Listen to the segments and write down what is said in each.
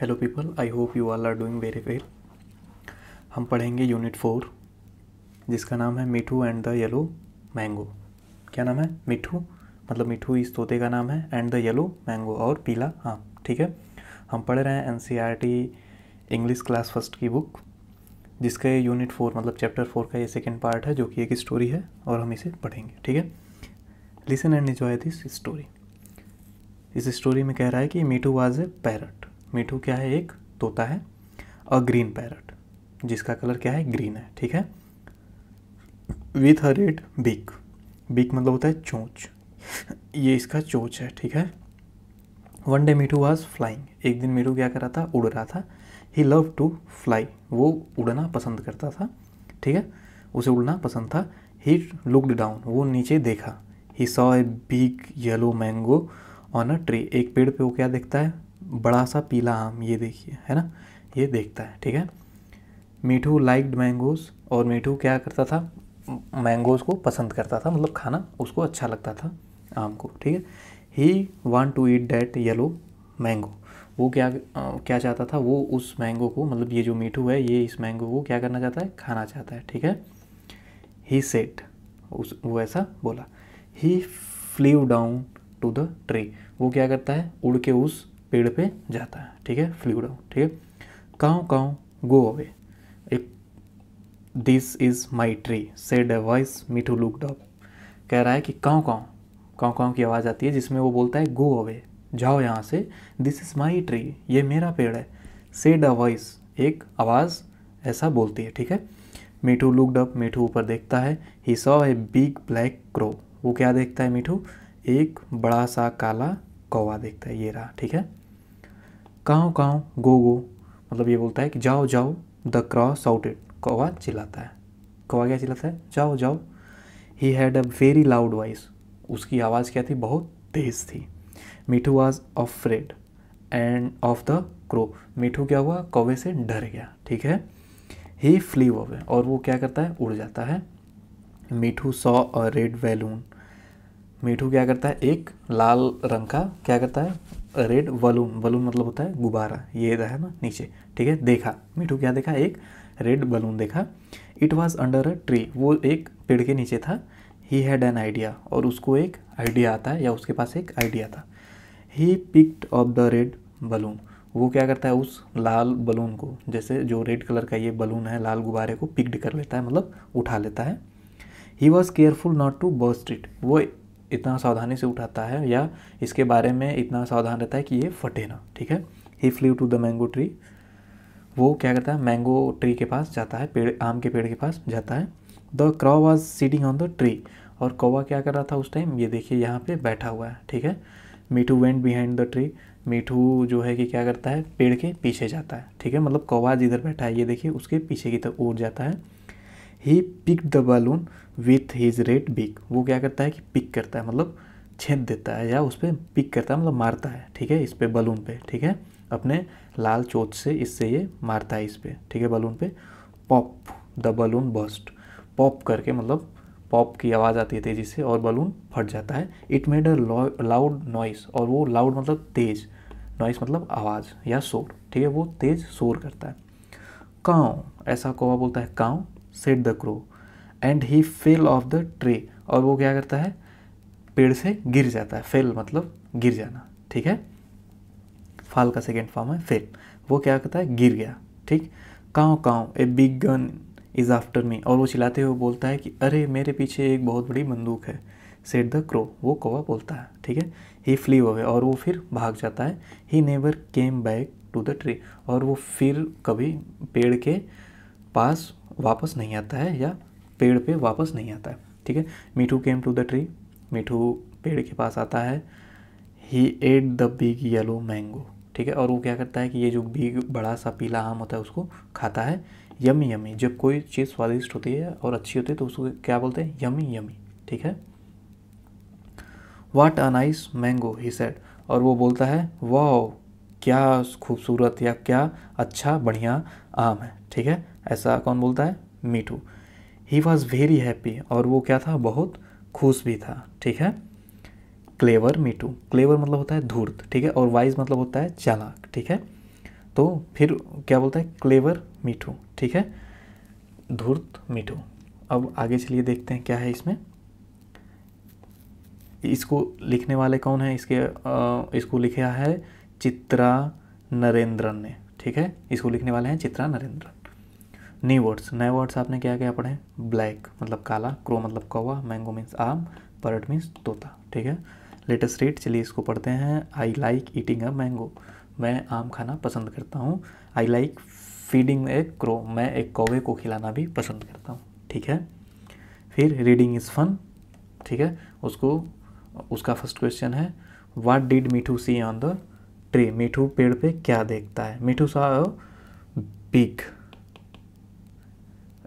hello people I hope you all are doing very well हम पढ़ेंगे unit four जिसका नाम है Mithu and the yellow mango क्या नाम है मिठू मतलब मिठू इस तोते का नाम है एंड द येलो मैंगो और पीला हाँ ठीक है हम पढ़ रहे हैं N C R T English class first की बुक जिसका ये यूनिट फोर मतलब चैप्टर फोर का ये सेकेंड पार्ट है जो कि एक स्टोरी है और हम इसे पढ़ेंगे ठीक है listen and enjoy this story इस स्टोरी में कह रहा है कि मीठू वाज ए पैरट मीठू क्या है एक तोता है अ ग्रीन पैरट जिसका कलर क्या है ग्रीन है ठीक है with a red beak beak मतलब होता है चोंच ये इसका चोंच है ठीक है one day Mithu was flying एक दिन मीठू क्या कर रहा था उड़ रहा था ही लव टू फ्लाई वो उड़ना पसंद करता था ठीक है उसे उड़ना पसंद था ही लुकड डाउन वो नीचे देखा he saw a big yellow mango on a tree एक पेड़ पे वो क्या देखता है बड़ा सा पीला आम ये देखिए है ना ये देखता है ठीक है मीठू लाइक्ड मैंगोज और मीठू क्या करता था मैंगोज को पसंद करता था मतलब खाना उसको अच्छा लगता था आम को ठीक है he want to eat that yellow mango वो क्या आ, क्या चाहता था वो उस मैंगो को मतलब ये जो मीठू है ये इस मैंगो को क्या करना चाहता है खाना चाहता है ठीक है ही सेट उस वो ऐसा बोला he flew down to the tree वो क्या करता है उड़ के उस पेड़ पे जाता है ठीक है फ्लूडो ठीक है काउ काउ गो अवे एक this is my tree said a voice Mithu look up कह रहा है कि काउ काउ काउ काउ की आवाज़ आती है जिसमें वो बोलता है गो अवे जाओ यहाँ से दिस इज़ माई ट्री ये मेरा पेड़ है सेड अ वॉइस एक आवाज़ ऐसा बोलती है ठीक है मीठू लुक अप मीठू ऊपर देखता है he saw a big black crow वो क्या देखता है मीठू एक बड़ा सा काला कौवा देखता है ये रहा ठीक है काँव काँव गो गो मतलब ये बोलता है कि जाओ जाओ द क्रॉ साउटेड कौवा चिल्लाता है कौवा क्या चिल्लाता है जाओ जाओ he had a very loud voice उसकी आवाज़ क्या थी बहुत तेज़ थी Mithu was red and of the crow Mithu क्या हुआ कौवे से डर गया ठीक है ही फ्ली अवे और वो क्या करता है उड़ जाता है मीठू सॉ अ रेड वैलून मीठू क्या करता है एक लाल रंग का क्या करता है रेड बलून बलून मतलब होता है गुब्बारा ये रहा ना नीचे ठीक है देखा मीठू क्या देखा एक रेड बलून देखा it was under a tree वो एक पेड़ के नीचे था ही हैड एन आइडिया और उसको एक आइडिया आता है या उसके पास एक आइडिया था he picked off the red balloon वो क्या करता है उस लाल बलून को जैसे जो रेड कलर का ये बलून है लाल गुब्बारे को पिक्ड कर लेता है मतलब उठा लेता है he was careful not to burst it वो इतना सावधानी से उठाता है या इसके बारे में इतना सावधान रहता है कि ये फटे ना ठीक है he flew to the mango tree वो क्या करता है मैंगो ट्री के पास जाता है पेड़ आम के पेड़ के पास जाता है the crow was sitting on the tree और कौवा क्या कर रहा था उस टाइम ये देखिए यहाँ पे बैठा हुआ है ठीक है Mithu went behind the tree Mithu जो है कि क्या करता है पेड़ के पीछे जाता है ठीक है मतलब कौवा जिधर बैठा है ये देखिए उसके पीछे की तरफ उड़ जाता है he pick the balloon with his red beak वो क्या करता है कि पिक करता है मतलब छेद देता है या उस पर पिक करता है मतलब मारता है ठीक है इस पर बलून पे ठीक है अपने लाल चोट से इससे ये मारता है इस पर ठीक है बलून पे pop the balloon bust pop करके मतलब पॉप की आवाज़ आती है तेज़ी से और बलून फट जाता है it made a loud noise और वो लाउड मतलब तेज़ नॉइस मतलब आवाज़ या शोर ठीक है वो तेज़ शोर करता है काँव ऐसा कौवा बोलता है काँव said the crow and he fell off the tree और वो क्या करता है पेड़ से गिर जाता है फेल मतलब गिर जाना ठीक है फाल का सेकेंड फॉर्म है फेल वो क्या करता है गिर गया ठीक काँव काँव a big gun is after me और वो चिल्लाते हुए बोलता है कि अरे मेरे पीछे एक बहुत बड़ी बंदूक है सेट द क्रो वो कौवा बोलता है ठीक है ही फ्ली अवे और वो फिर भाग जाता है he never came back to the tree और वो फिर कभी पेड़ के पास वापस नहीं आता है या पेड़ पे वापस नहीं आता है ठीक है Mithu came to the tree Mithu पेड़ के पास आता है he ate the big yellow mango ठीक है और वो क्या करता है कि ये जो बिग बड़ा सा पीला आम होता है उसको खाता है यमी यमी जब कोई चीज़ स्वादिष्ट होती है और अच्छी होती है तो उसको क्या बोलते हैं यमी यमी ठीक है what a nice mango he said और वो बोलता है वाह क्या खूबसूरत या क्या अच्छा बढ़िया आम है ठीक है ऐसा कौन बोलता है Mithu he was very happy और वो क्या था बहुत खुश भी था ठीक है क्लेवर मीटू क्लेवर मतलब होता है धूर्त ठीक है और वाइज मतलब होता है चालाक ठीक है तो फिर क्या बोलता है क्लेवर मीठू ठीक है धूर्त मीठू अब आगे चलिए देखते हैं क्या है इसमें इसको लिखने वाले कौन है इसके आ, इसको लिखा है चित्रा नरेंद्रन ने ठीक है इसको लिखने वाले हैं चित्रा नरेंद्रन नी वर्ड्स नए वर्ड्स आपने क्या क्या पढ़े ब्लैक मतलब काला क्रो मतलब कौवा मैंगो मीन्स आम परट मीन्स तोता ठीक है लेटेस्ट रेट चलिए इसको पढ़ते हैं I like eating a mango मैं आम खाना पसंद करता हूँ I like feeding a crow मैं एक कौवे को खिलाना भी पसंद करता हूँ ठीक है फिर रीडिंग इज़ फन ठीक है उसको उसका फर्स्ट क्वेश्चन है what did Mithu see on the tree Mithu पेड़ पे क्या देखता है मीठू सा बिग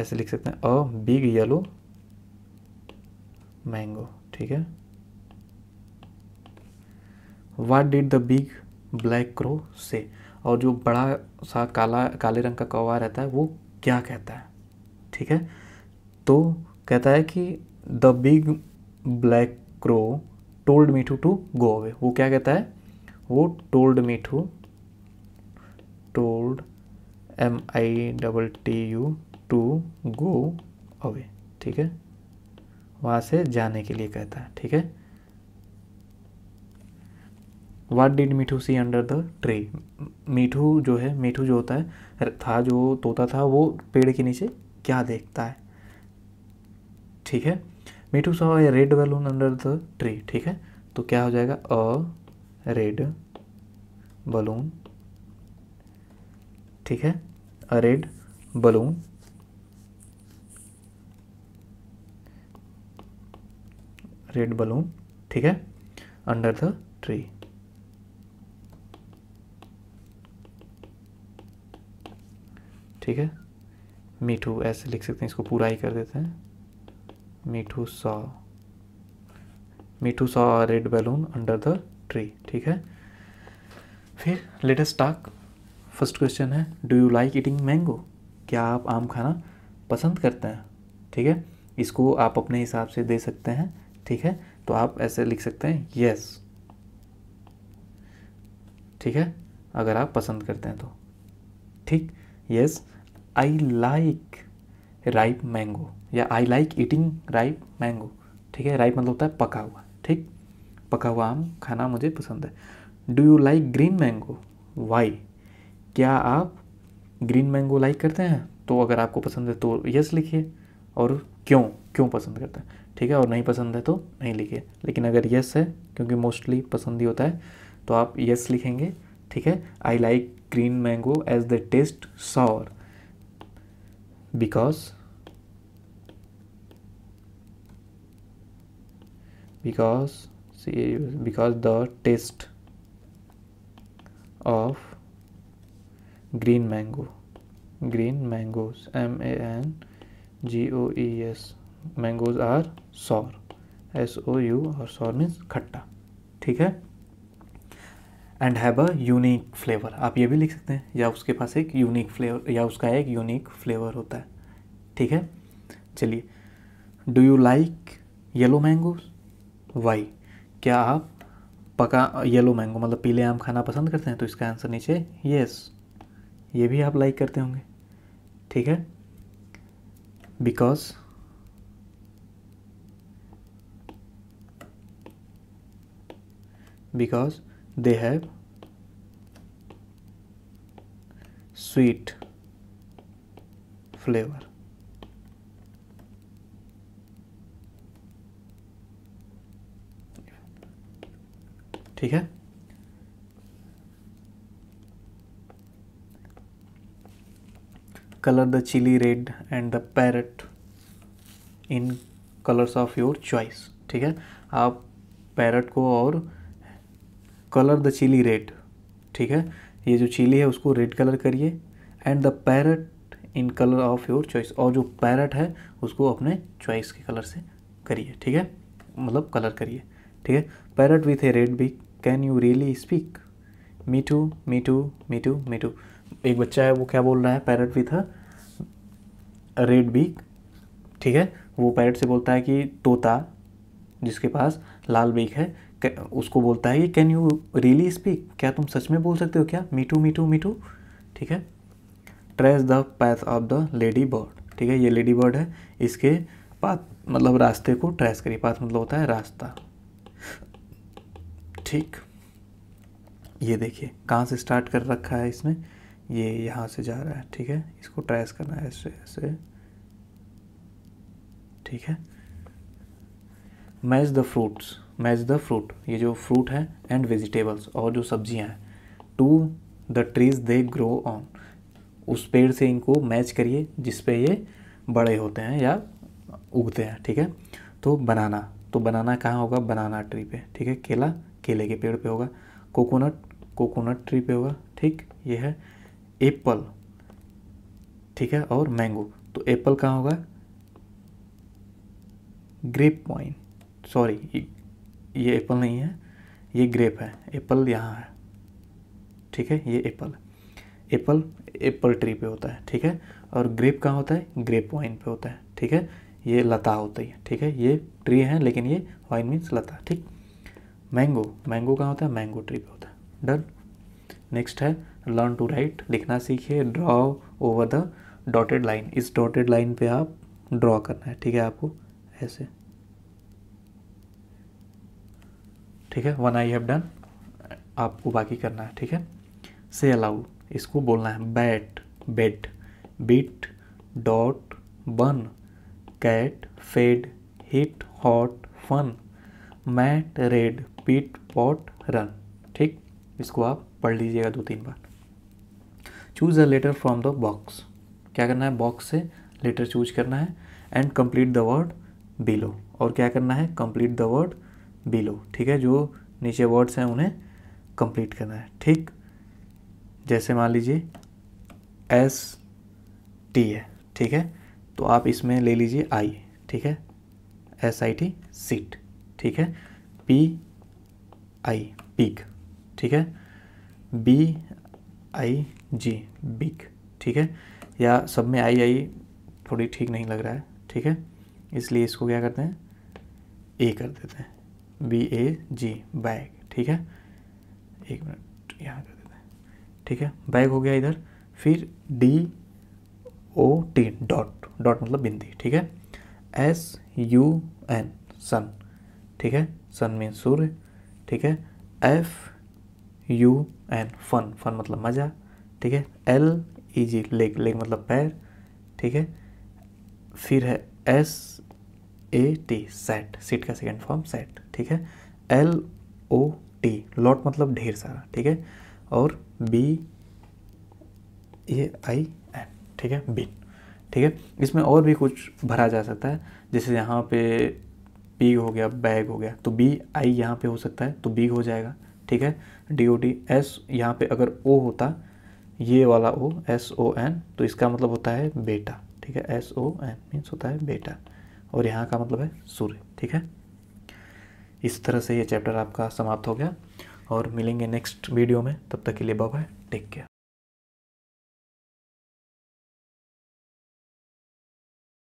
ऐसे लिख सकते हैं अ बिग येलो मैंगो ठीक है what did the big black crow say और जो बड़ा सा काला काले रंग का कौवा रहता है वो क्या कहता है ठीक है तो कहता है कि the big black crow told me to to go away वो क्या कहता है वो told me to told M I double T U to go away ठीक है वहाँ से जाने के लिए कहता है ठीक है what did Mithu see under the tree Mithu जो है मीठू जो होता है था जो तोता था वो पेड़ के नीचे क्या देखता है ठीक है Mithu saw a red balloon under the tree ठीक है तो क्या हो जाएगा अ रेड बलून ठीक है a red balloon red balloon ठीक है अंडर द ट्री ठीक है मीठू ऐसे लिख सकते हैं इसको पूरा ही कर देते हैं Mithu saw Mithu saw red balloon under the tree ठीक है फिर लेटेस्ट टाक फर्स्ट क्वेश्चन है do you like eating mango क्या आप आम खाना पसंद करते हैं ठीक है इसको आप अपने हिसाब से दे सकते हैं ठीक है तो आप ऐसे लिख सकते हैं यस ठीक है अगर आप पसंद करते हैं तो ठीक yes I like ripe mango या I like eating ripe mango ठीक है राइप मतलब होता है पका हुआ ठीक पका हुआ आम खाना मुझे पसंद है do you like green mango why क्या आप ग्रीन मैंगो लाइक करते हैं तो अगर आपको पसंद है तो यस लिखिए और क्यों क्यों पसंद करते हैं ठीक है और नहीं पसंद है तो नहीं लिखिए लेकिन अगर यस है क्योंकि मोस्टली पसंद ही होता है तो आप यस लिखेंगे ठीक है I like green mango as the taste sour because because because the taste of green mango green mangoes M A N G O E S mangoes are sour S O U R sour means खट्टा ठीक है and have a unique flavour आप ये भी लिख सकते हैं या उसके पास एक यूनिक फ्लेवर या उसका एक यूनिक फ्लेवर होता है ठीक है चलिए do you like yellow mangoes why क्या आप पका येलो मैंगो मतलब पीले आम खाना पसंद करते हैं तो इसका आंसर नीचे येस ये भी आप लाइक करते होंगे ठीक है because because they have sweet flavor ठीक है colour the chilli red and the parrot in colours of your choice ठीक है आप पैरट को और कलर द चिली रेड ठीक है ये जो चिली है उसको रेड कलर करिए and the parrot in colour of your choice और जो पैरट है उसको अपने चॉइस के कलर से करिए ठीक है मतलब कलर करिए ठीक है parrot with a red beak can you really speak me to me to एक बच्चा है वो क्या बोल रहा है parrot with a red beak ठीक है वो पैरट से बोलता है कि तोता जिसके पास लाल बीक है उसको बोलता है कैन यू रियली स्पीक क्या तुम सच में बोल सकते हो क्या मीटू मीटू मीटू ठीक है trace the path of the ladybird ठीक है ये लेडी बर्ड है इसके पाथ मतलब रास्ते को ट्रेस करिए पाथ मतलब होता है रास्ता ठीक ये देखिए कहाँ से स्टार्ट कर रखा है इसने ये यहाँ से जा रहा है ठीक है इसको ट्रेस करना है ऐसे ऐसे ठीक है match the fruits match the fruit ये जो फ्रूट है एंड वेजिटेबल्स और जो सब्जियां हैं to the trees they grow on उस पेड़ से इनको मैच करिए जिस पे ये बड़े होते हैं या उगते हैं ठीक है तो बनाना तो बनाना कहाँ होगा बनाना ट्री पे ठीक है केला केले के पेड़ पे होगा कोकोनट कोकोनट ट्री पे होगा ठीक ये है एप्पल ठीक है और मैंगो तो एप्पल कहाँ होगा ग्रेप पॉइंट सॉरी ये एप्पल नहीं है ये ग्रेप है एप्पल यहाँ है ठीक है ये एप्पल एप्पल एप्पल ट्री पे होता है ठीक है और ग्रेप कहाँ होता है ग्रेप वाइन पे होता है ठीक है ये लता होती है ठीक है ये ट्री है लेकिन ये वाइन मीन्स लता ठीक मैंगो मैंगो कहाँ होता है मैंगो ट्री पे होता है डन नेक्स्ट है लर्न टू राइट लिखना सीखिए draw over the dotted line इस डॉटेड लाइन पे आप ड्रॉ करना है ठीक है आपको ऐसे ठीक है वन आई हैव डन आपको बाकी करना है ठीक है से अलाउड इसको बोलना है bat bet bit dot bun cat fed hit hot fun mat red pit pot run ठीक इसको आप पढ़ लीजिएगा दो तीन बार choose a letter from the box क्या करना है बॉक्स से लेटर चूज करना है and complete the word below और क्या करना है कंप्लीट द वर्ड बिलो ठीक है जो नीचे वर्ड्स हैं उन्हें कंप्लीट करना है ठीक जैसे मान लीजिए एस टी है ठीक है तो आप इसमें ले लीजिए आई ठीक है एस आई टी सीट ठीक है पी आई पिक ठीक है बी आई जी बिग ठीक है या सब में आई आई थोड़ी ठीक नहीं लग रहा है ठीक है इसलिए इसको क्या करते हैं ए कर देते हैं बी ए जी बैग ठीक है एक मिनट यहाँ कर देते हैं ठीक है बैग हो गया इधर फिर D O T dot dot मतलब बिंदी ठीक है एस यू एन सन ठीक है सन मीन सूर्य ठीक है F U N fun fun मतलब मज़ा ठीक है L E G leg leg मतलब पैर ठीक है फिर है S A T sat sit का सेकेंड फॉर्म सेट ठीक है एल ओ टी लॉट मतलब ढेर सारा ठीक है और बी ए आई एन ठीक है बिन ठीक है इसमें और भी कुछ भरा जा सकता है जैसे यहाँ पे पी हो गया बैग हो गया तो बी आई यहाँ पे हो सकता है तो बी हो जाएगा ठीक है डी ओ टी एस यहाँ पे अगर ओ होता ये वाला ओ एस ओ एन तो इसका मतलब होता है बेटा ठीक है एस ओ एन मीन्स होता है बेटा और यहाँ का मतलब है सूर्य ठीक है इस तरह से ये चैप्टर आपका समाप्त हो गया और मिलेंगे नेक्स्ट वीडियो में तब तक के लिए बाय टेक केयर